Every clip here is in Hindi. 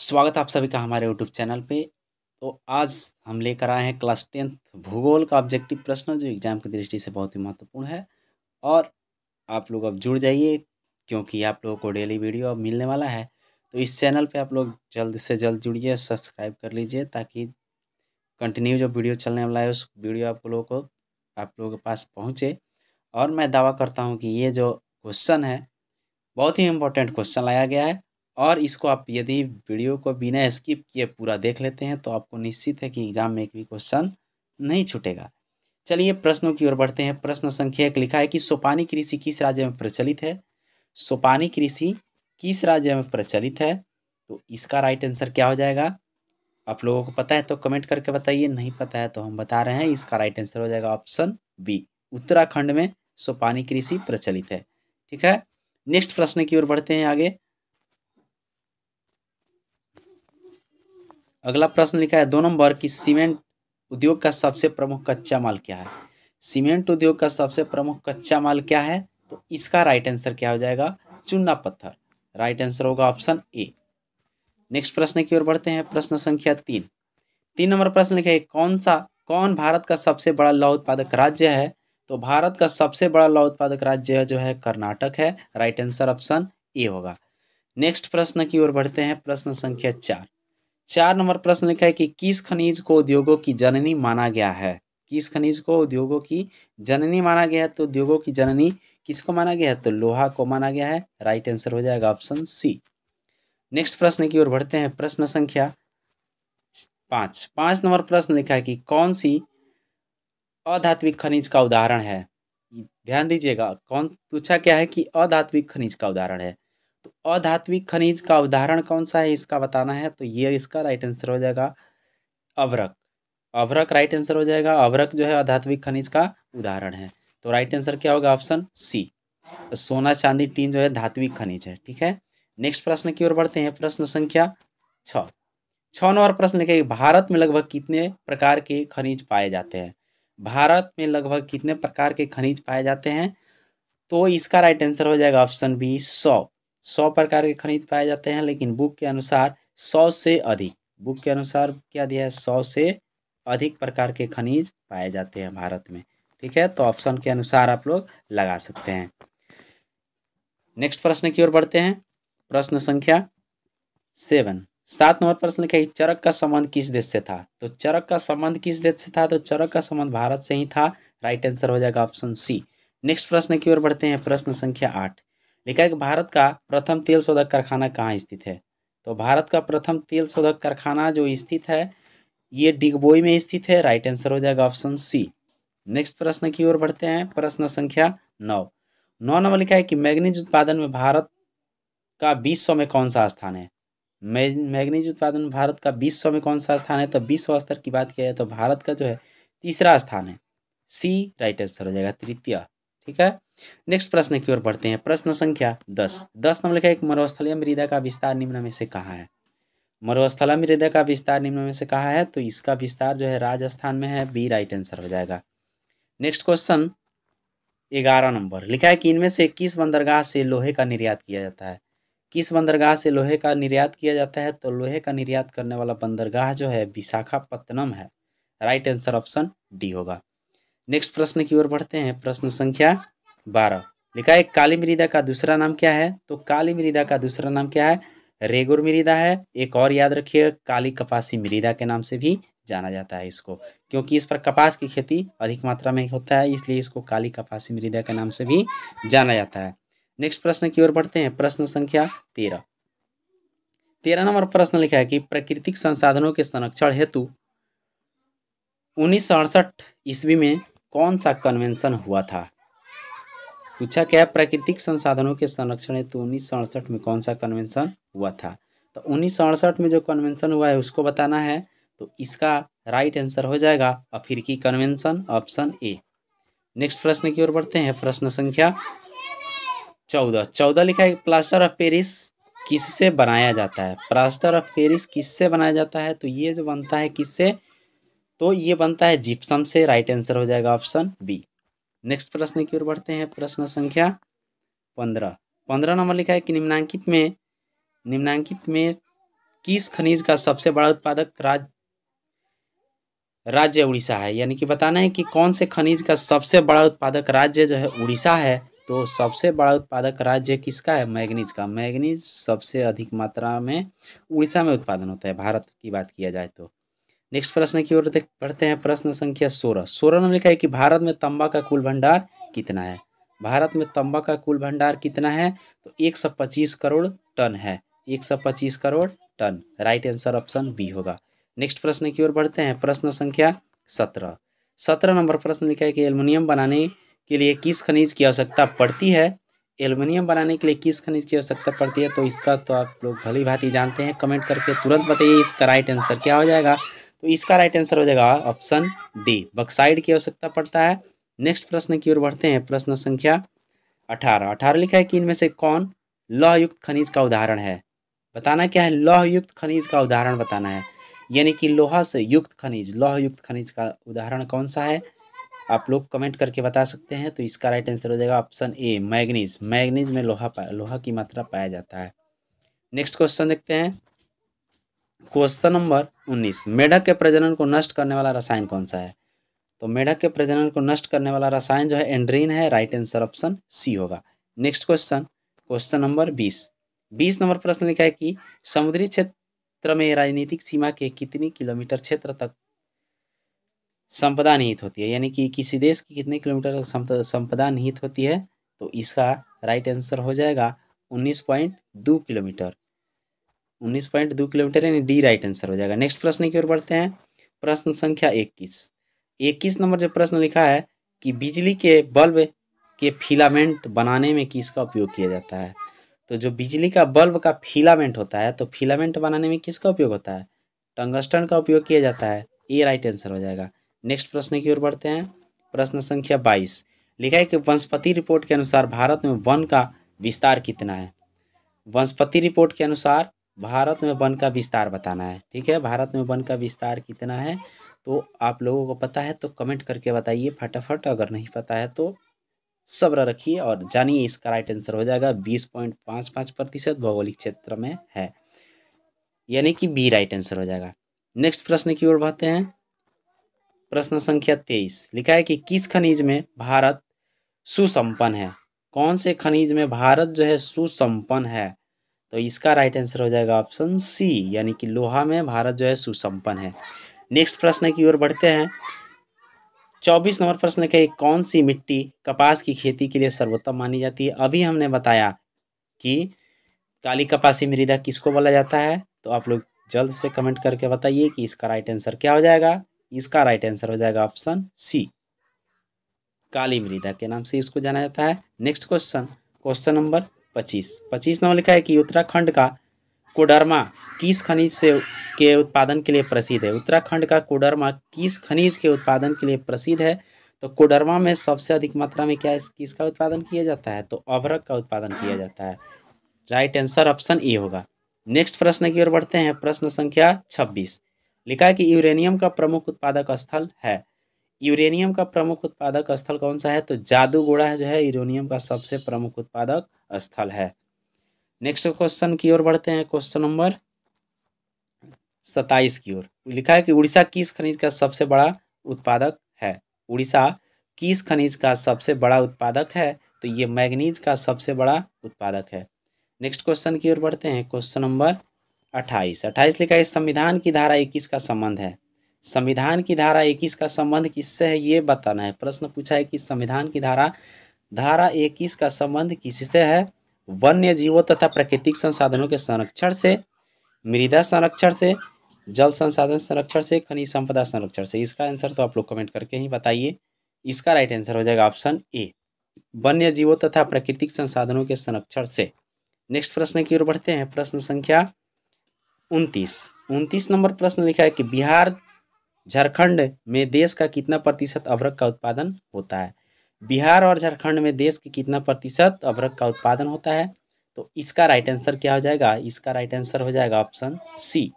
स्वागत आप सभी का हमारे यूट्यूब चैनल पे तो आज हम लेकर आए हैं क्लास टेंथ भूगोल का ऑब्जेक्टिव प्रश्न जो एग्जाम की दृष्टि से बहुत ही महत्वपूर्ण है और आप लोग अब जुड़ जाइए क्योंकि आप लोगों को डेली वीडियो अब मिलने वाला है तो इस चैनल पे आप लोग जल्द से जल्द जुड़िए सब्सक्राइब कर लीजिए ताकि कंटिन्यू जो वीडियो चलने वाला है उस वीडियो आप लोगों को आप लोगों के पास पहुँचे और मैं दावा करता हूँ कि ये जो क्वेश्चन है बहुत ही इम्पोर्टेंट क्वेश्चन लाया गया है और इसको आप यदि वीडियो को बिना स्किप किए पूरा देख लेते हैं तो आपको निश्चित है कि एग्ज़ाम में एक भी क्वेश्चन नहीं छूटेगा चलिए प्रश्नों की ओर बढ़ते हैं प्रश्न संख्या एक लिखा है कि सोपानी कृषि किस राज्य में प्रचलित है सोपानी कृषि किस राज्य में प्रचलित है तो इसका राइट आंसर क्या हो जाएगा आप लोगों को पता है तो कमेंट करके बताइए नहीं पता है तो हम बता रहे हैं इसका राइट आंसर हो जाएगा ऑप्शन बी उत्तराखंड में सोपानी कृषि प्रचलित है ठीक है नेक्स्ट प्रश्न की ओर बढ़ते हैं आगे अगला प्रश्न लिखा है दो नंबर कि सीमेंट उद्योग का सबसे प्रमुख कच्चा माल क्या है सीमेंट उद्योग का सबसे प्रमुख कच्चा माल क्या है तो इसका राइट आंसर क्या हो जाएगा चूना पत्थर राइट आंसर होगा ऑप्शन ए नेक्स्ट प्रश्न की ओर बढ़ते हैं प्रश्न संख्या तीन तीन नंबर प्रश्न लिखा है कौन सा कौन भारत का सबसे बड़ा लौ उत्पादक राज्य है तो भारत का सबसे बड़ा लौ उत्पादक राज्य जो है कर्नाटक है राइट आंसर ऑप्शन ए होगा नेक्स्ट प्रश्न की ओर बढ़ते हैं प्रश्न संख्या चार चार नंबर प्रश्न लिखा है कि किस खनिज को उद्योगों की जननी माना गया है किस खनिज को उद्योगों की जननी माना गया है तो उद्योगों की जननी किसको माना गया है तो लोहा को माना गया है राइट आंसर हो जाएगा ऑप्शन सी नेक्स्ट प्रश्न की ओर बढ़ते हैं प्रश्न संख्या पांच पांच नंबर प्रश्न लिखा है कि कौन सी अधात्विक खनिज का उदाहरण है ध्यान दीजिएगा कौन पूछा क्या है कि अधात्विक खनिज का उदाहरण है अधात्विक खनिज का उदाहरण कौन सा है इसका बताना है तो ये इसका राइट आंसर हो जाएगा अवरक अवरक राइट आंसर हो जाएगा अवरक जो है अधात्विक खनिज का उदाहरण है तो राइट आंसर क्या होगा ऑप्शन सी तो सोना चांदी टीन जो है धात्विक खनिज है ठीक है नेक्स्ट प्रश्न की ओर बढ़ते हैं प्रश्न संख्या छ छ नंबर प्रश्न लिखे भारत में लगभग कितने प्रकार के खनिज पाए जाते हैं भारत में लगभग कितने प्रकार के खनिज पाए जाते हैं तो इसका राइट आंसर हो जाएगा ऑप्शन बी सौ सौ प्रकार के खनिज पाए जाते हैं लेकिन बुक के अनुसार सौ से अधिक बुक के अनुसार क्या दिया है सौ से अधिक प्रकार के खनिज पाए जाते हैं भारत में ठीक है तो ऑप्शन के अनुसार आप लोग लगा सकते हैं नेक्स्ट प्रश्न की ओर बढ़ते हैं प्रश्न संख्या सेवन सात नंबर प्रश्न लिखा है चरक का संबंध किस देश से था तो चरक का संबंध किस देश से था तो चरक का संबंध भारत से ही था राइट आंसर हो जाएगा ऑप्शन सी नेक्स्ट प्रश्न की ओर बढ़ते हैं प्रश्न संख्या आठ लिखा है कि भारत का प्रथम तेल शोधक कारखाना कहाँ स्थित है तो भारत का प्रथम तेल शोधक कारखाना जो स्थित है ये डिगबोई में स्थित है राइट आंसर हो जाएगा ऑप्शन सी नेक्स्ट प्रश्न की ओर बढ़ते हैं प्रश्न संख्या नौ नौ नंबर लिखा है कि मैग्नीज उत्पादन में भारत का बीस सौ में कौन सा स्थान है मैग्नीज उत्पादन में भारत का बीस सौ में कौन सा स्थान है तो बीसवा स्तर की बात किया जाए तो भारत का जो है तीसरा स्थान है सी राइट आंसर हो जाएगा तृतीय ठीक है नेक्स्ट प्रश्न की ओर बढ़ते हैं प्रश्न संख्या दस हाँ। दस नंबर लिखा है मरुस्थलीय मृदा का विस्तार निम्न में से कहा है मरुस्थला मृदा का विस्तार निम्न में से कहा है तो इसका विस्तार जो है राजस्थान में है बी राइट आंसर हो जाएगा नेक्स्ट क्वेश्चन ग्यारह नंबर लिखा है कि इनमें से किस बंदरगाह से लोहे का निर्यात किया जाता है किस बंदरगाह से लोहे का निर्यात किया जाता है तो लोहे का निर्यात करने वाला बंदरगाह जो है विशाखापत्तनम है राइट आंसर ऑप्शन डी होगा नेक्स्ट प्रश्न की ओर बढ़ते हैं प्रश्न संख्या बारह लिखा है काली मृदा का दूसरा नाम क्या है तो काली मृदा का दूसरा नाम क्या है रेगुर मृदा है एक और याद रखिए काली कपासी मृदा के नाम से भी जाना जाता है इसको क्योंकि इस पर कपास की खेती अधिक मात्रा में होता है इसलिए इसको काली कपासी मृदा के नाम से भी जाना जाता है नेक्स्ट प्रश्न की ओर बढ़ते हैं प्रश्न संख्या तेरह तेरह नंबर प्रश्न लिखा है कि प्राकृतिक संसाधनों के संरक्षण हेतु उन्नीस सौ अड़सठ ईस्वी में कौन सा कन्वेंशन हुआ था पूछा क्या प्राकृतिक संसाधनों के संरक्षण हेतु उन्नीस में कौन सा कन्वेंशन हुआ था तो उन्नीस में जो कन्वेंशन हुआ है उसको बताना है तो इसका राइट आंसर हो जाएगा अफ्रीकी कन्वेंशन ऑप्शन ए नेक्स्ट प्रश्न की ओर बढ़ते हैं प्रश्न संख्या चौदह चौदह लिखा है प्लास्टर ऑफ पेरिस किससे बनाया जाता है प्लास्टर ऑफ पेरिस किससे बनाया जाता है तो ये जो बनता है किससे तो ये बनता है जिप्सम से राइट आंसर हो जाएगा ऑप्शन बी नेक्स्ट प्रश्न की ओर बढ़ते हैं प्रश्न संख्या पंद्रह पंद्रह नंबर लिखा है कि निम्नांकित में निम्नांकित में किस खनिज का सबसे बड़ा उत्पादक राज राज्य उड़ीसा है यानी कि बताना है कि कौन से खनिज का सबसे बड़ा उत्पादक राज्य जो है उड़ीसा है तो सबसे बड़ा उत्पादक राज्य किसका है मैग्नीज का मैग्नीज सबसे अधिक मात्रा में उड़ीसा में उत्पादन होता है भारत की बात किया जाए तो नेक्स्ट प्रश्न की ओर पढ़ते हैं प्रश्न संख्या सोलह सोलह में लिखा है कि भारत में तंबा का कुल भंडार कितना है भारत में तंबा का कुल भंडार कितना है तो एक सौ पच्चीस करोड़ टन है एक सौ पच्चीस crore ton right answer option B होगा नेक्स्ट प्रश्न की ओर बढ़ते हैं प्रश्न संख्या सत्रह सत्रह नंबर प्रश्न लिखा है कि एल्युमिनियम बनाने के लिए किस खनिज की आवश्यकता पड़ती है एल्युमिनियम बनाने के लिए किस खनिज की आवश्यकता पड़ती है तो इसका तो आप लोग भली भांति जानते हैं कमेंट करके तुरंत बताइए इसका राइट आंसर क्या हो जाएगा तो इसका राइट आंसर हो जाएगा ऑप्शन डी बक्साइड की आवश्यकता पड़ता है नेक्स्ट प्रश्न की ओर बढ़ते हैं प्रश्न संख्या अठारह अठारह लिखा है कि इनमें से कौन लौहयुक्त खनिज का उदाहरण है बताना क्या है युक्त खनिज का उदाहरण बताना है यानी कि लोहा से युक्त खनिज युक्त खनिज का उदाहरण कौन सा है आप लोग कमेंट करके बता सकते हैं तो इसका राइट आंसर हो जाएगा ऑप्शन ए मैग्नीज मैग्नीज में लोहा लोहा की मात्रा पाया जाता है नेक्स्ट क्वेश्चन देखते हैं क्वेश्चन नंबर उन्नीस मेढक के प्रजनन को नष्ट करने वाला रसायन कौन सा है तो मेढक के प्रजनन को नष्ट करने वाला रसायन जो है एंड्रीन है राइट आंसर ऑप्शन सी होगा नेक्स्ट क्वेश्चन क्वेश्चन नंबर बीस बीस नंबर प्रश्न लिखा है कि समुद्री क्षेत्र में राजनीतिक सीमा के कितनी किलोमीटर क्षेत्र तक संपदा निहित होती है यानी कि किसी देश की कितने किलोमीटर तक संपदा निहित होती है तो इसका राइट आंसर हो जाएगा उन्नीस पॉइंट दो किलोमीटर उन्नीस पॉइंट दो किलोमीटर यानी डी राइट आंसर हो जाएगा नेक्स्ट प्रश्न की ओर बढ़ते हैं प्रश्न संख्या इक्कीस इक्कीस नंबर जो प्रश्न लिखा है कि बिजली के बल्ब के फिलामेंट बनाने में किसका उपयोग किया जाता है तो जो बिजली का बल्ब का फिलामेंट होता है तो फिलामेंट बनाने में किसका उपयोग होता है टंगस्टन का उपयोग किया जाता है ए राइट आंसर हो जाएगा नेक्स्ट प्रश्न की ओर बढ़ते हैं प्रश्न संख्या बाईस लिखा है कि वनस्पति रिपोर्ट के अनुसार भारत में वन का विस्तार कितना है वनस्पति रिपोर्ट के अनुसार भारत में वन का विस्तार बताना है ठीक है भारत में वन का विस्तार कितना है तो आप लोगों को पता है तो कमेंट करके बताइए फटाफट अगर नहीं पता है तो सब्र रखिए और जानिए इसका राइट आंसर हो जाएगा बीस पॉइंट पाँच पाँच प्रतिशत भौगोलिक क्षेत्र में है यानी कि बी राइट आंसर हो जाएगा नेक्स्ट प्रश्न की ओर बढ़ते हैं प्रश्न संख्या तेईस लिखा है कि किस खनिज में भारत सुसंपन्न है कौन से खनिज में भारत जो है सुसंपन्न है तो इसका राइट आंसर हो जाएगा ऑप्शन सी यानी कि लोहा में भारत जो है सुसंपन्न है नेक्स्ट प्रश्न की ओर बढ़ते हैं चौबीस नंबर प्रश्न है कौन सी मिट्टी कपास की खेती के लिए सर्वोत्तम मानी जाती है अभी हमने बताया कि काली कपासी मृदा किसको बोला जाता है तो आप लोग जल्द से कमेंट करके बताइए कि इसका राइट आंसर क्या हो जाएगा इसका राइट आंसर हो जाएगा ऑप्शन सी काली मृदा के नाम से इसको जाना जाता है नेक्स्ट क्वेश्चन क्वेश्चन नंबर पच्चीस पच्चीस नंबर लिखा है कि उत्तराखंड का कोडरमा किस खनिज से के उत्पादन के लिए प्रसिद्ध है उत्तराखंड का कोडरमा किस खनिज के उत्पादन के लिए प्रसिद्ध है तो कोडरमा में सबसे अधिक मात्रा में क्या किसका उत्पादन किया जाता है तो अभरक का उत्पादन किया जाता है राइट आंसर ऑप्शन ए होगा नेक्स्ट प्रश्न की ओर बढ़ते हैं प्रश्न संख्या छब्बीस लिखा है कि यूरेनियम का प्रमुख उत्पादक स्थल है यूरेनियम का प्रमुख उत्पादक स्थल कौन सा है तो जादूगोड़ा जो है यूरेनियम का सबसे प्रमुख उत्पादक स्थल है नेक्स्ट क्वेश्चन की ओर बढ़ते हैं क्वेश्चन नंबर सताइस की ओर लिखा है कि उड़ीसा किस खनिज का सबसे बड़ा उत्पादक है उड़ीसा किस खनिज का सबसे बड़ा उत्पादक है तो ये मैग्नीज का सबसे बड़ा उत्पादक है नेक्स्ट क्वेश्चन की ओर बढ़ते हैं क्वेश्चन नंबर अट्ठाईस अट्ठाईस लिखा है संविधान की धारा इक्कीस का संबंध है संविधान की धारा इक्कीस का संबंध किससे है ये बताना है प्रश्न पूछा है कि संविधान की धारा धारा इक्कीस का संबंध किससे है वन्य जीवों तथा प्राकृतिक संसाधनों के संरक्षण से मृदा संरक्षण से जल संसाधन संरक्षण से खनिज संपदा संरक्षण से इसका आंसर तो आप लोग कमेंट करके ही बताइए इसका राइट आंसर हो जाएगा ऑप्शन ए वन्य जीवों तथा प्राकृतिक संसाधनों के संरक्षण से नेक्स्ट प्रश्न की ओर बढ़ते हैं प्रश्न संख्या उनतीस उनतीस नंबर प्रश्न लिखा है कि बिहार झारखंड में देश का कितना प्रतिशत अभ्रक का उत्पादन होता है बिहार और झारखंड में देश के कितना प्रतिशत अभ्रक का उत्पादन होता है तो इसका राइट आंसर क्या हो जाएगा इसका राइट आंसर हो जाएगा ऑप्शन सी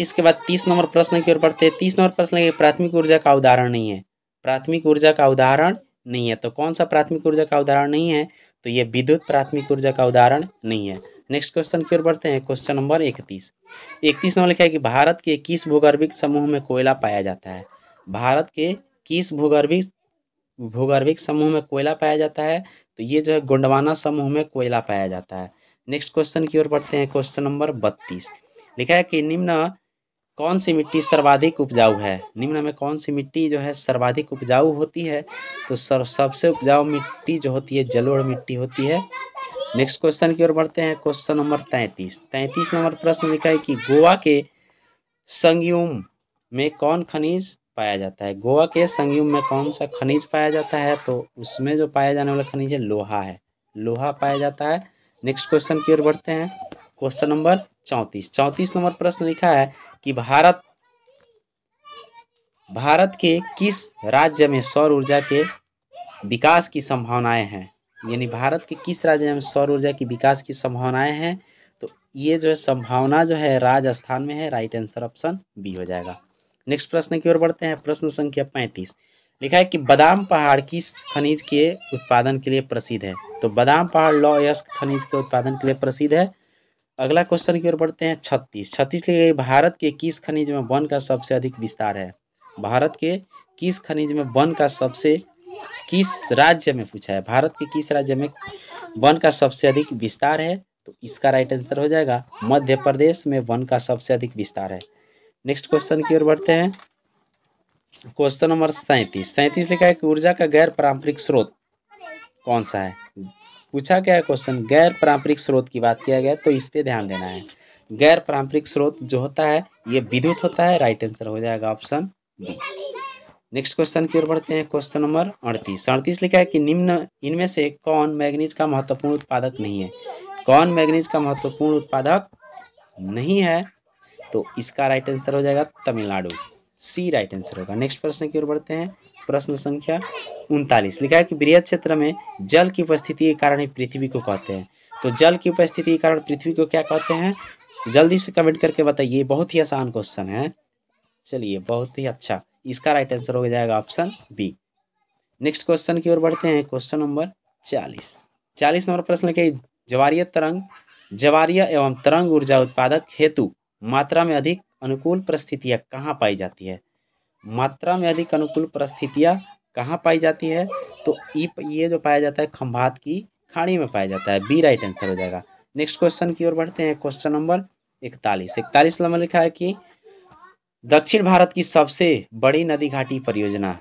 इसके बाद तीस नंबर प्रश्न की ओर बढ़ते हैं तीस नंबर प्रश्न है प्राथमिक ऊर्जा का उदाहरण नहीं है प्राथमिक ऊर्जा का उदाहरण नहीं है तो कौन सा प्राथमिक ऊर्जा का उदाहरण नहीं है तो ये विद्युत प्राथमिक ऊर्जा का उदाहरण नहीं है नेक्स्ट क्वेश्चन की ओर बढ़ते हैं क्वेश्चन नंबर इकतीस इकतीस नंबर लिखा है कि भारत के किस भूगर्भिक समूह में कोयला पाया जाता है भारत के किस भूगर्भिक भूगर्भिक समूह में कोयला पाया जाता है तो ये जो है गुंडवाना समूह में कोयला पाया जाता है नेक्स्ट क्वेश्चन की ओर बढ़ते हैं क्वेश्चन नंबर बत्तीस लिखा है कि निम्न कौन सी मिट्टी सर्वाधिक उपजाऊ है निम्न में कौन सी मिट्टी जो है सर्वाधिक उपजाऊ होती है तो सर सबसे उपजाऊ मिट्टी जो होती है जलोढ़ मिट्टी होती है नेक्स्ट क्वेश्चन की ओर बढ़ते हैं क्वेश्चन नंबर तैंतीस तैंतीस नंबर प्रश्न लिखा है कि गोवा के संयुम में कौन खनिज पाया जाता है गोवा के संयुम में कौन सा खनिज पाया जाता है तो उसमें जो पाया जाने वाला खनिज है लोहा है लोहा पाया जाता है नेक्स्ट क्वेश्चन की ओर बढ़ते हैं क्वेश्चन नंबर चौंतीस चौंतीस नंबर प्रश्न लिखा है कि भारत भारत के किस राज्य में सौर ऊर्जा के विकास की संभावनाएं हैं यानी भारत के किस राज्य में सौर ऊर्जा की विकास की संभावनाएं हैं तो ये जो है संभावना जो है राजस्थान में है राइट आंसर ऑप्शन बी हो जाएगा नेक्स्ट प्रश्न की ओर बढ़ते हैं प्रश्न संख्या पैंतीस लिखा है कि बादाम पहाड़ किस खनिज के उत्पादन के लिए प्रसिद्ध है तो बादाम पहाड़ लौ खनिज के उत्पादन के लिए प्रसिद्ध है अगला क्वेश्चन की ओर बढ़ते हैं छत्तीस छत्तीस लिए भारत के किस खनिज में वन का सबसे अधिक विस्तार है भारत के किस खनिज में वन का सबसे किस राज्य में पूछा है भारत के किस राज्य में वन का सबसे अधिक विस्तार है तो इसका राइट आंसर हो जाएगा मध्य प्रदेश में वन का सबसे अधिक विस्तार है नेक्स्ट क्वेश्चन की ओर बढ़ते हैं क्वेश्चन नंबर सैंतीस सैंतीस लिखा है कि ऊर्जा का गैर पारंपरिक स्रोत कौन सा है पूछा गया क्वेश्चन गैर पारंपरिक स्रोत की बात किया गया तो इस पर ध्यान देना है गैर पारंपरिक स्रोत जो होता है ये विद्युत होता है राइट आंसर हो जाएगा ऑप्शन बी नेक्स्ट क्वेश्चन की ओर बढ़ते हैं क्वेश्चन नंबर अड़तीस अड़तीस लिखा है कि निम्न इनमें से कौन मैग्नीज का महत्वपूर्ण उत्पादक नहीं है कौन मैग्नीज का महत्वपूर्ण उत्पादक नहीं है तो इसका राइट आंसर हो जाएगा तमिलनाडु सी राइट आंसर होगा नेक्स्ट प्रश्न की ओर बढ़ते हैं प्रश्न संख्या उनतालीस लिखा है कि बृहद क्षेत्र में जल की उपस्थिति के कारण ही पृथ्वी को कहते हैं तो जल की उपस्थिति के कारण पृथ्वी को क्या कहते हैं जल्दी से कमेंट करके बताइए बहुत ही आसान क्वेश्चन है चलिए बहुत ही अच्छा इसका राइट आंसर हो जाएगा ऑप्शन बी नेक्स्ट क्वेश्चन की ओर बढ़ते हैं क्वेश्चन नंबर चालीस चालीस नंबर प्रश्न लिखे जवारीय तरंग जवारीय एवं तरंग ऊर्जा उत्पादक हेतु मात्रा में अधिक अनुकूल परिस्थितियाँ कहाँ पाई जाती है मात्रा में अधिक अनुकूल परिस्थितियाँ कहाँ पाई जाती है तो ये जो पाया जाता है खम्भात की खाड़ी में पाया जाता है बी राइट आंसर हो जाएगा नेक्स्ट क्वेश्चन की ओर बढ़ते हैं क्वेश्चन नंबर इकतालीस इकतालीस नंबर लिखा है कि दक्षिण भारत की सबसे बड़ी नदी घाटी परियोजना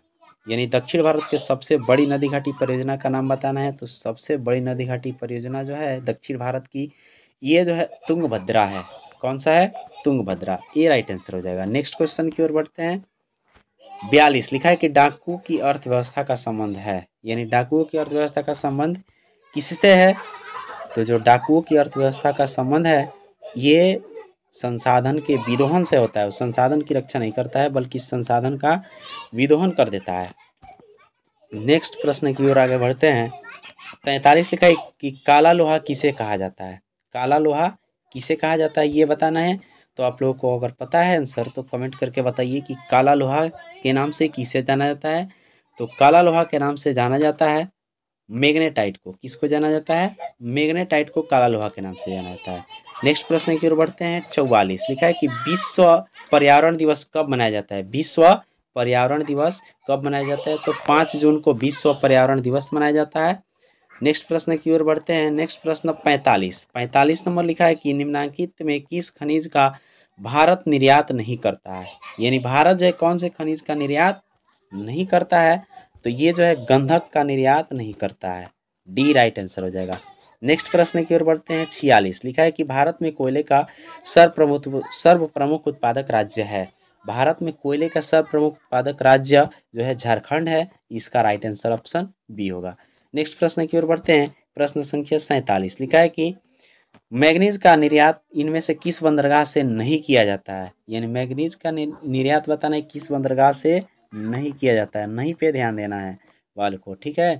यानी दक्षिण भारत के सबसे बड़ी नदी घाटी परियोजना का नाम बताना है तो सबसे बड़ी नदी घाटी परियोजना जो है दक्षिण भारत की ये जो है तुंगभद्रा है कौन सा है तुंगभद्रा ये राइट आंसर हो जाएगा नेक्स्ट क्वेश्चन की ओर बढ़ते हैं बयालीस लिखा है कि डाकू की अर्थव्यवस्था का संबंध है यानी डाकुओं की अर्थव्यवस्था का संबंध किससे है तो जो डाकुओं की अर्थव्यवस्था का संबंध है ये संसाधन के विदोहन से होता है संसाधन की रक्षा नहीं करता है बल्कि संसाधन का विदोहन कर देता है नेक्स्ट प्रश्न की ओर आगे बढ़ते हैं तैतालीस लिखा है कि काला लोहा किसे कहा जाता है काला लोहा किसे कहा जाता है ये बताना है तो आप लोगों को अगर पता है आंसर तो कमेंट करके बताइए कि काला लोहा के नाम से किसे जाना जाता है तो काला लोहा के नाम से जाना जाता है मैग्नेटाइट को किसको जाना जाता है मैग्नेटाइट को काला लोहा के नाम से जाना जाता है नेक्स्ट प्रश्न की ओर बढ़ते हैं चौवालीस लिखा है कि विश्व पर्यावरण दिवस कब मनाया जाता है विश्व पर्यावरण दिवस कब मनाया जाता है तो पाँच जून को विश्व पर्यावरण दिवस मनाया जाता है नेक्स्ट प्रश्न की ओर बढ़ते हैं नेक्स्ट प्रश्न पैंतालीस पैंतालीस नंबर लिखा है कि निम्नांकित में किस खनिज का भारत निर्यात नहीं करता है यानी भारत जो है कौन से खनिज का निर्यात नहीं करता है तो ये जो है गंधक का निर्यात नहीं करता है डी राइट आंसर हो जाएगा नेक्स्ट प्रश्न की ओर बढ़ते हैं छियालीस लिखा है कि भारत में कोयले का सर्वप्रमुख सर्व प्रमुख उत्पादक राज्य है भारत में कोयले का सर्व प्रमुख उत्पादक राज्य जो है झारखंड है इसका राइट आंसर ऑप्शन बी होगा नेक्स्ट प्रश्न की ओर बढ़ते हैं प्रश्न संख्या सैतालीस लिखा है कि मैग्नीज का निर्यात इनमें से किस बंदरगाह से नहीं किया जाता है यानी मैग्नीज का निर्यात बताना है किस बंदरगाह से नहीं किया जाता है नहीं पे ध्यान देना है वाल को ठीक है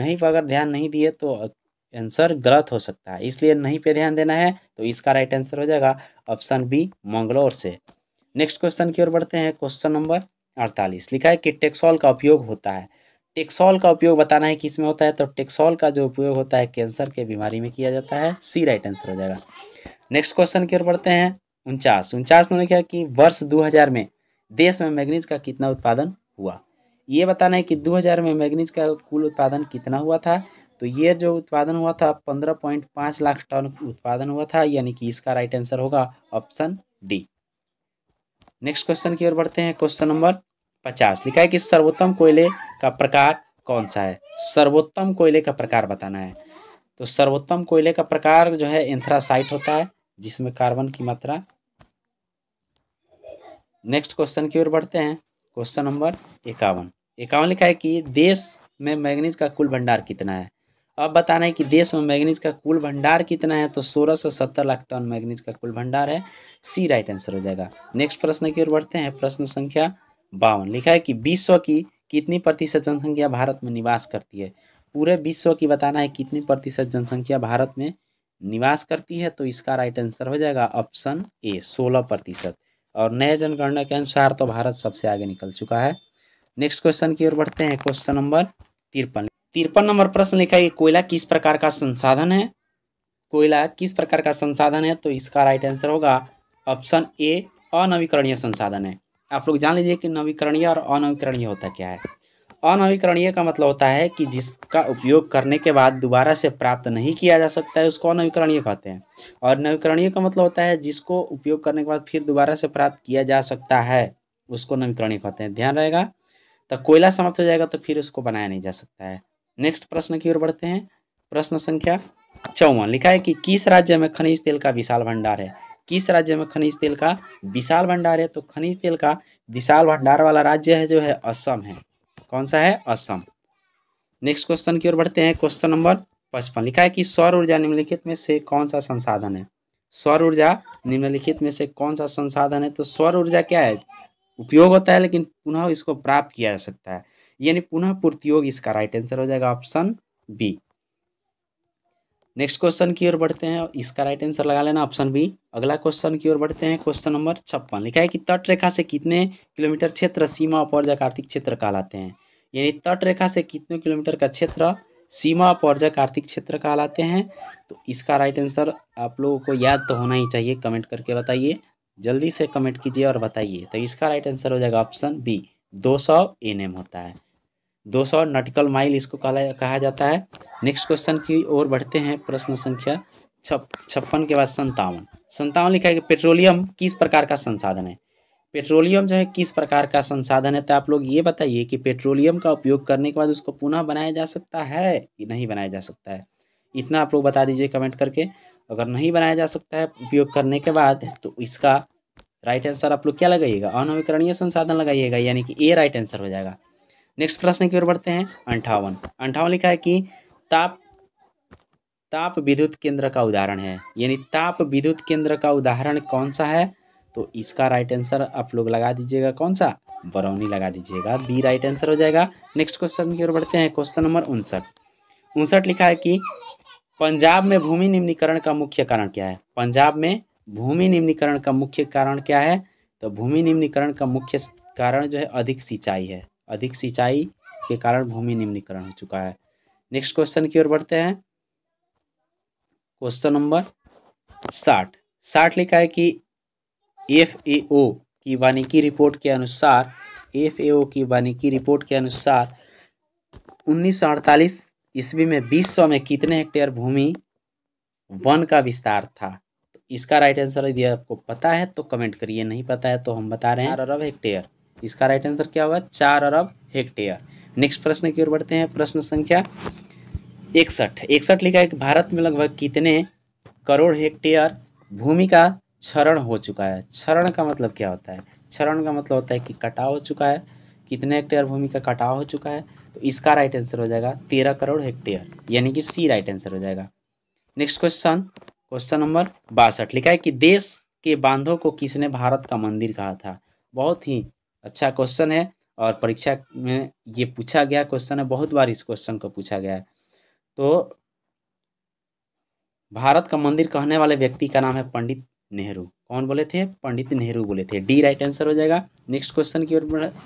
नहीं पर अगर ध्यान नहीं दिए तो आंसर गलत हो सकता है इसलिए नहीं पे ध्यान देना है तो इसका राइट आंसर हो जाएगा ऑप्शन बी मंगलोर से नेक्स्ट क्वेश्चन की ओर बढ़ते हैं क्वेश्चन नंबर अड़तालीस लिखा है कि टेक्सॉल का उपयोग होता है टेक्सॉल का उपयोग बताना है किस में होता है तो टेक्सॉल का जो उपयोग होता है कैंसर के बीमारी में किया जाता है सी राइट आंसर हो जाएगा नेक्स्ट क्वेश्चन की ओर बढ़ते हैं उनचास उनचास उन्होंने क्या कि वर्ष 2000 में देश में मैग्नीज का कितना उत्पादन हुआ ये बताना है कि 2000 में मैग्नीज का कुल उत्पादन कितना हुआ था तो ये जो उत्पादन हुआ था 15.5 लाख टन उत्पादन हुआ था यानी कि इसका राइट आंसर होगा ऑप्शन डी नेक्स्ट क्वेश्चन की ओर बढ़ते हैं क्वेश्चन नंबर पचास लिखा है कि सर्वोत्तम कोयले का प्रकार कौन सा है सर्वोत्तम कोयले का प्रकार बताना है तो सर्वोत्तम कोयले का प्रकार जो है एंथ्रासाइट होता है जिसमें कार्बन की मात्रा नेक्स्ट क्वेश्चन की ओर बढ़ते हैं क्वेश्चन नंबर इक्यावन इक्यावन लिखा है कि देश में मैग्नीज का कुल भंडार कितना है अब बताना है कि देश में मैग्नीज का कुल भंडार कितना है तो सोलह से सत्तर लाख टन मैग्नीज का कुल भंडार है सी राइट आंसर हो जाएगा नेक्स्ट प्रश्न की ओर बढ़ते हैं प्रश्न संख्या बावन लिखा है कि विश्व की कितनी प्रतिशत जनसंख्या भारत में निवास करती है पूरे विश्व की बताना है कितनी प्रतिशत जनसंख्या भारत में निवास करती है तो इसका राइट आंसर हो जाएगा ऑप्शन ए सोलह प्रतिशत और नए जनगणना के अनुसार तो भारत सबसे आगे निकल चुका है नेक्स्ट क्वेश्चन की ओर बढ़ते हैं क्वेश्चन नंबर तिरपन तिरपन नंबर प्रश्न लिखा है कोयला किस प्रकार का संसाधन है कोयला किस प्रकार का संसाधन है तो इसका राइट आंसर होगा ऑप्शन ए अनवीकरणीय संसाधन है आप लोग जान लीजिए कि नवीकरणीय और अनवीकरणीय होता क्या है अनवीकरणीय का मतलब होता है कि जिसका उपयोग करने के बाद दोबारा से प्राप्त नहीं किया जा सकता है उसको अनवीकरणीय कहते हैं और नवीकरणीय का मतलब होता है जिसको उपयोग करने के बाद फिर दोबारा से प्राप्त किया जा सकता है उसको नवीकरणीय कहते हैं ध्यान रहेगा तो कोयला समाप्त हो जाएगा तो फिर उसको बनाया नहीं जा सकता है नेक्स्ट प्रश्न की ओर बढ़ते हैं प्रश्न संख्या चौवन लिखा है कि किस राज्य में खनिज तेल का विशाल भंडार है किस राज्य में खनिज तेल का विशाल भंडार है तो खनिज तेल का विशाल भंडार वाला राज्य है जो है असम है कौन सा है असम नेक्स्ट क्वेश्चन की ओर बढ़ते हैं क्वेश्चन नंबर पचपन लिखा है कि सौर ऊर्जा निम्नलिखित में से कौन सा संसाधन है सौर ऊर्जा निम्नलिखित में से कौन सा संसाधन है तो सौर ऊर्जा क्या है उपयोग होता है लेकिन पुनः इसको प्राप्त किया जा सकता है यानी पुनः पूर्तियोग इसका राइट आंसर हो जाएगा ऑप्शन बी नेक्स्ट क्वेश्चन की ओर बढ़ते हैं इसका राइट आंसर लगा लेना ऑप्शन बी अगला क्वेश्चन की ओर बढ़ते हैं क्वेश्चन नंबर छप्पन लिखा है कि तट रेखा से कितने किलोमीटर क्षेत्र सीमा आर्थिक क्षेत्र कहलाते हैं यानी तट रेखा से कितने किलोमीटर का क्षेत्र सीमा अपवर्जा आर्थिक क्षेत्र कहलाते हैं तो इसका राइट आंसर आप लोगों को याद तो होना ही चाहिए कमेंट करके बताइए जल्दी से कमेंट कीजिए और बताइए तो इसका राइट आंसर हो जाएगा ऑप्शन बी दो सौ एन एम होता है 200 नटिकल माइल इसको कहा जाता है नेक्स्ट क्वेश्चन की ओर बढ़ते हैं प्रश्न संख्या छप्पन के बाद संतावन संतावन लिखा है कि पेट्रोलियम किस प्रकार का संसाधन है पेट्रोलियम जो है किस प्रकार का संसाधन है तो आप लोग ये बताइए कि पेट्रोलियम का उपयोग करने के बाद उसको पुनः बनाया जा सकता है कि नहीं बनाया जा सकता है इतना आप लोग बता दीजिए कमेंट करके अगर नहीं बनाया जा सकता है उपयोग करने के बाद तो इसका राइट आंसर आप लोग क्या लगाइएगा अनवीकरणीय संसाधन लगाइएगा यानी कि ए राइट आंसर हो जाएगा नेक्स्ट प्रश्न की ओर बढ़ते हैं अंठावन अंठावन लिखा है कि ताप ताप विद्युत केंद्र का उदाहरण है यानी ताप विद्युत केंद्र का उदाहरण कौन सा है तो इसका राइट आंसर आप लोग लगा दीजिएगा कौन सा बरौनी लगा दीजिएगा बी राइट आंसर हो जाएगा नेक्स्ट क्वेश्चन की ओर बढ़ते हैं क्वेश्चन नंबर उनसठ उनसठ लिखा है कि पंजाब में भूमि निम्नीकरण का मुख्य कारण क्या है पंजाब में भूमि निम्नीकरण का मुख्य कारण क्या है तो भूमि निम्नीकरण का मुख्य कारण जो है अधिक सिंचाई है अधिक सिंचाई के कारण भूमि निम्नीकरण हो चुका है नेक्स्ट क्वेश्चन की ओर बढ़ते हैं क्वेश्चन नंबर साठ साठ लिखा है कि एफ ए ओ की वानिकी रिपोर्ट के अनुसार एफ ए ओ की वानिकी रिपोर्ट के अनुसार उन्नीस सौ अड़तालीस ईस्वी में बीस सौ में कितने हेक्टेयर भूमि वन का विस्तार था तो इसका राइट आंसर यदि आपको पता है तो कमेंट करिए नहीं पता है तो हम बता रहे हैं अरब हेक्टेयर इसका राइट आंसर क्या हुआ चार अरब हेक्टेयर नेक्स्ट प्रश्न की ओर बढ़ते हैं प्रश्न संख्या इकसठ इकसठ लिखा है कि भारत में लगभग कितने करोड़ हेक्टेयर भूमि का क्षरण हो चुका है क्षरण का मतलब क्या होता है क्षरण का मतलब होता है कि कटाव हो चुका है कितने हेक्टेयर भूमि का कटाव हो चुका है तो इसका राइट आंसर हो जाएगा तेरह करोड़ हेक्टेयर यानी कि सी राइट आंसर हो जाएगा नेक्स्ट क्वेश्चन क्वेश्चन नंबर बासठ लिखा है कि देश के बांधों को किसने भारत का मंदिर कहा था बहुत ही अच्छा क्वेश्चन है और परीक्षा में ये पूछा गया क्वेश्चन है बहुत बार इस क्वेश्चन को पूछा गया है तो भारत का मंदिर कहने वाले व्यक्ति का नाम है पंडित नेहरू कौन बोले थे पंडित नेहरू बोले थे डी राइट आंसर हो जाएगा नेक्स्ट क्वेश्चन की ओर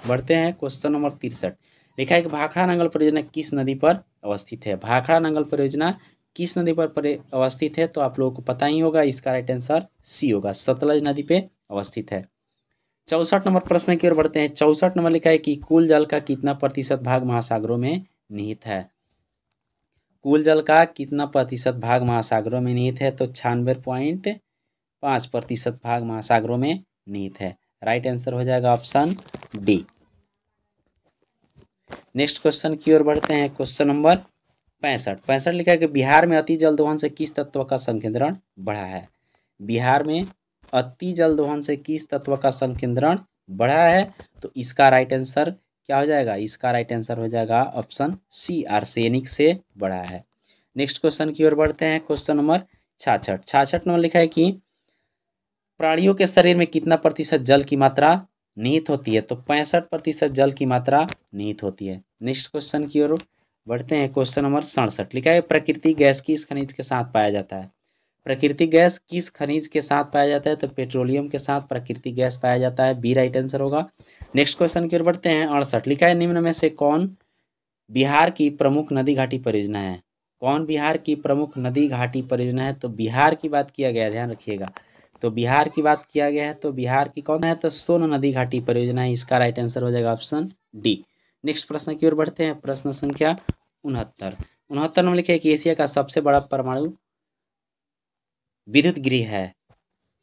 बढ़ते हैं क्वेश्चन नंबर तिरसठ लिखा है कि भाखड़ा नंगल परियोजना किस नदी पर अवस्थित है भाखड़ा नंगल परियोजना किस नदी पर अवस्थित है तो आप लोगों को पता ही होगा इसका राइट आंसर सी होगा सतलज नदी पे अवस्थित है चौसठ नंबर प्रश्न की ओर बढ़ते हैं चौसठ नंबर लिखा है कि कुल जल का कितना प्रतिशत भाग महासागरों में निहित है कुल जल का कितना प्रतिशत भाग महासागरों में निहित है तो छानवे पॉइंट पाँच प्रतिशत भाग महासागरों में निहित है राइट आंसर हो जाएगा ऑप्शन डी नेक्स्ट क्वेश्चन की ओर बढ़ते हैं क्वेश्चन नंबर पैंसठ पैंसठ लिखा है कि बिहार में अति जल दोहन से किस तत्व का संकेंद्रण बढ़ा है बिहार में अति जल दोहन से किस तत्व का संकेंद्रण बढ़ा है तो इसका राइट आंसर क्या हो जाएगा इसका राइट आंसर हो जाएगा ऑप्शन सी आर्सेनिक से बढ़ा है नेक्स्ट क्वेश्चन की ओर बढ़ते हैं क्वेश्चन नंबर छाछठ छाछठ नंबर लिखा है कि प्राणियों के शरीर में कितना प्रतिशत जल की मात्रा निहित होती है तो पैंसठ प्रतिशत जल की मात्रा निहित होती है नेक्स्ट क्वेश्चन की ओर बढ़ते हैं क्वेश्चन नंबर सड़सठ लिखा है प्रकृति गैस इस खनिज के साथ पाया जाता है प्राकृतिक गैस किस खनिज के साथ पाया जाता है तो पेट्रोलियम के साथ प्राकृतिक गैस पाया जाता है बी राइट आंसर होगा नेक्स्ट क्वेश्चन की ओर बढ़ते हैं अड़सठ लिखा है निम्न में से कौन बिहार की प्रमुख नदी घाटी परियोजना है कौन बिहार की प्रमुख नदी घाटी परियोजना है तो बिहार की बात किया गया ध्यान रखिएगा तो बिहार की बात किया गया है तो बिहार की कौन है तो सोन नदी घाटी परियोजना है इसका राइट आंसर हो जाएगा ऑप्शन डी नेक्स्ट प्रश्न की ओर बढ़ते हैं प्रश्न संख्या उनहत्तर उनहत्तर में लिखे कि एशिया का सबसे बड़ा परमाणु विद्युत गृह है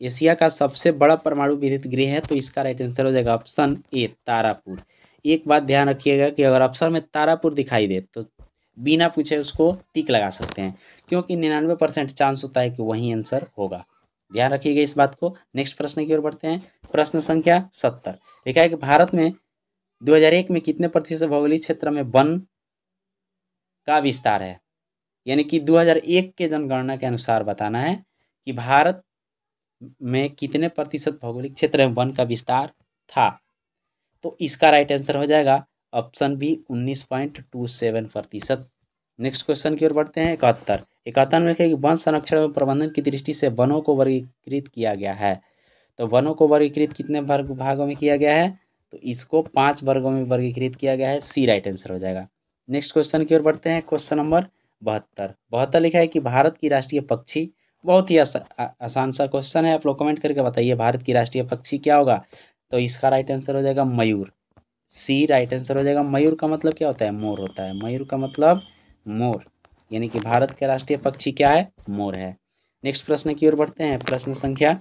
एशिया का सबसे बड़ा परमाणु विद्युत गृह है तो इसका राइट आंसर हो जाएगा ऑप्शन ए तारापुर एक बात ध्यान रखिएगा कि अगर ऑप्शन में तारापुर दिखाई दे तो बिना पूछे उसको टिक लगा सकते हैं क्योंकि निन्यानवे परसेंट चांस होता है कि वही आंसर होगा ध्यान रखिएगा इस बात को नेक्स्ट प्रश्न की ओर बढ़ते हैं प्रश्न संख्या सत्तर लिखा है कि भारत में दो में कितने प्रतिशत भौगोलिक क्षेत्र में वन का विस्तार है यानी कि 2001 के जनगणना के अनुसार बताना है कि भारत में कितने प्रतिशत भौगोलिक क्षेत्र में वन का विस्तार था तो इसका राइट आंसर हो जाएगा ऑप्शन बी उन्नीस पॉइंट टू सेवन प्रतिशत नेक्स्ट क्वेश्चन की ओर बढ़ते हैं इकहत्तर इकहत्तर में लिखे वन संरक्षण एवं प्रबंधन की दृष्टि से वनों को वर्गीकृत किया गया है तो वनों को वर्गीकृत कितने वर्ग भागों में किया गया है तो इसको पांच वर्गों में वर्गीकृत किया गया है सी राइट आंसर हो जाएगा नेक्स्ट क्वेश्चन की ओर बढ़ते हैं क्वेश्चन नंबर बहत्तर बहत्तर लिखा है कि भारत की राष्ट्रीय पक्षी बहुत ही आसान सा क्वेश्चन है आप लोग कमेंट करके बताइए भारत की राष्ट्रीय पक्षी क्या होगा तो इसका राइट आंसर हो जाएगा मयूर सी राइट आंसर हो जाएगा मयूर का मतलब क्या होता है मोर होता है मयूर का मतलब मोर यानी कि भारत का राष्ट्रीय पक्षी क्या है मोर है नेक्स्ट प्रश्न की ओर बढ़ते हैं प्रश्न संख्या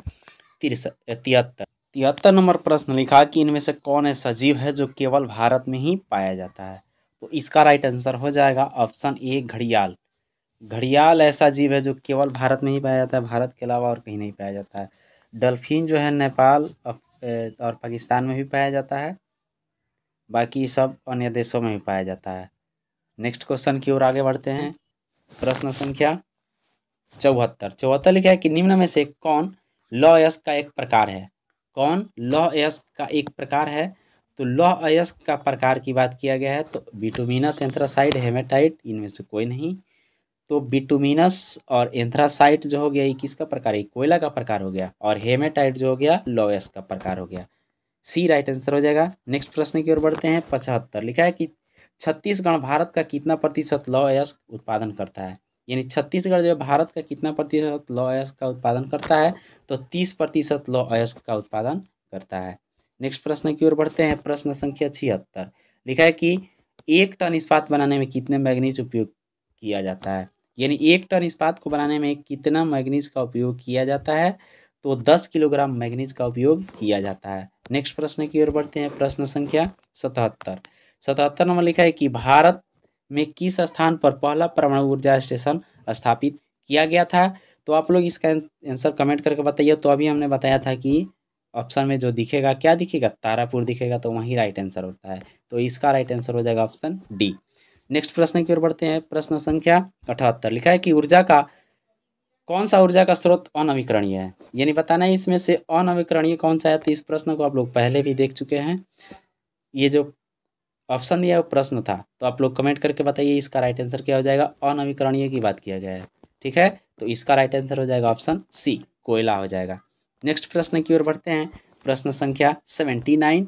तिरसठ तिहत्तर तिहत्तर नंबर प्रश्न लिखा कि इनमें से कौन ऐसा जीव है जो केवल भारत में ही पाया जाता है तो इसका राइट आंसर हो जाएगा ऑप्शन ए घड़ियाल घड़ियाल ऐसा जीव है जो केवल भारत में ही पाया जाता है भारत के अलावा और कहीं नहीं पाया जाता है डल्फिन जो है नेपाल और पाकिस्तान में भी पाया जाता है बाकी सब अन्य देशों में भी पाया जाता है नेक्स्ट क्वेश्चन की ओर आगे बढ़ते हैं प्रश्न संख्या चौहत्तर चौहत्तर लिखा है कि निम्न में से कौन लॉ अयस्क का एक प्रकार है कौन लॉ अयस्क का एक प्रकार है तो लौह अयस्क का प्रकार की बात किया गया है तो विटोमिनस एंथ्रासाइड हेमेटाइट इनमें से कोई नहीं तो बिटुमिनस और एंथ्रासाइट जो हो गया ये किसका प्रकार है कोयला का प्रकार हो गया और हेमेटाइट जो हो गया लोएस का प्रकार हो गया सी राइट आंसर हो जाएगा नेक्स्ट प्रश्न की ओर बढ़ते हैं पचहत्तर लिखा है कि छत्तीसगढ़ भारत का कितना प्रतिशत लौ अयस्क उत्पादन करता है यानी छत्तीसगढ़ जो है भारत का कितना प्रतिशत लौ अयस्क का उत्पादन करता है तो तीस प्रतिशत लौ अयस्क का उत्पादन करता है नेक्स्ट प्रश्न की ओर बढ़ते हैं प्रश्न संख्या छिहत्तर लिखा है कि एक टन इस्पात बनाने में कितने मैग्नीज उपयोग किया जाता है यानी एक टन इस्पात को बनाने में कितना मैग्नीज का उपयोग किया जाता है तो दस किलोग्राम मैग्नीज का उपयोग किया जाता है नेक्स्ट प्रश्न की ओर बढ़ते हैं प्रश्न संख्या सतहत्तर सतहत्तर नंबर लिखा है कि भारत में किस स्थान पर पहला परमाणु ऊर्जा स्टेशन स्थापित किया गया था तो आप लोग इसका आंसर कमेंट करके बताइए तो अभी हमने बताया था कि ऑप्शन में जो दिखेगा क्या दिखेगा तारापुर दिखेगा तो वहीं राइट आंसर होता है तो इसका राइट आंसर हो जाएगा ऑप्शन डी नेक्स्ट प्रश्न की ओर बढ़ते हैं प्रश्न संख्या अठहत्तर लिखा है कि ऊर्जा का कौन सा ऊर्जा का स्रोत अनवीकरणीय है यानी बताना है इसमें से अनवीकरणीय कौन सा है तो इस प्रश्न को आप लोग पहले भी देख चुके हैं ये जो ऑप्शन दिया वो प्रश्न था तो आप लोग कमेंट करके बताइए इसका राइट आंसर क्या हो जाएगा अनवीकरणीय की बात किया गया है ठीक है तो इसका राइट आंसर हो जाएगा ऑप्शन सी कोयला हो जाएगा नेक्स्ट प्रश्न की ओर बढ़ते हैं प्रश्न संख्या सेवेंटी नाइन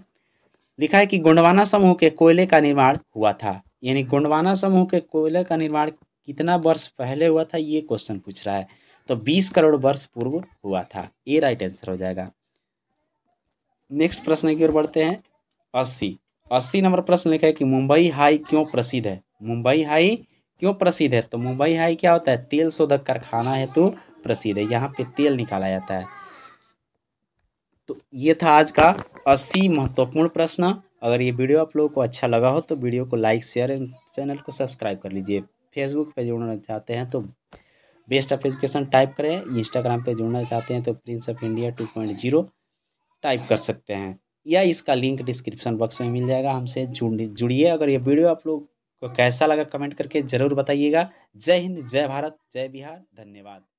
लिखा है कि गोंडवाना समूह के कोयले का निर्माण हुआ था यानी गोंडवाना समूह के कोयले का निर्माण कितना वर्ष पहले हुआ था ये क्वेश्चन पूछ रहा है तो बीस करोड़ वर्ष पूर्व हुआ था ये राइट आंसर हो जाएगा नेक्स्ट प्रश्न की ओर बढ़ते हैं अस्सी अस्सी नंबर प्रश्न लिखा है कि मुंबई हाई क्यों प्रसिद्ध है मुंबई हाई क्यों प्रसिद्ध है तो मुंबई हाई क्या होता है तेल शोधक कारखाना हेतु तो प्रसिद्ध है यहाँ पे तेल निकाला जाता है तो ये था आज का अस्सी महत्वपूर्ण प्रश्न अगर ये वीडियो आप लोगों को अच्छा लगा हो तो वीडियो को लाइक शेयर एंड चैनल को सब्सक्राइब कर लीजिए फेसबुक पे जुड़ना चाहते हैं तो बेस्ट ऑफ एजुकेशन टाइप करें इंस्टाग्राम पे जुड़ना चाहते हैं तो Prince of India two point zero type कर सकते हैं या इसका लिंक डिस्क्रिप्शन बॉक्स में मिल जाएगा हमसे जुड़िए अगर ये वीडियो आप लोग को कैसा लगा कमेंट करके ज़रूर बताइएगा जय हिंद जय भारत जय बिहार धन्यवाद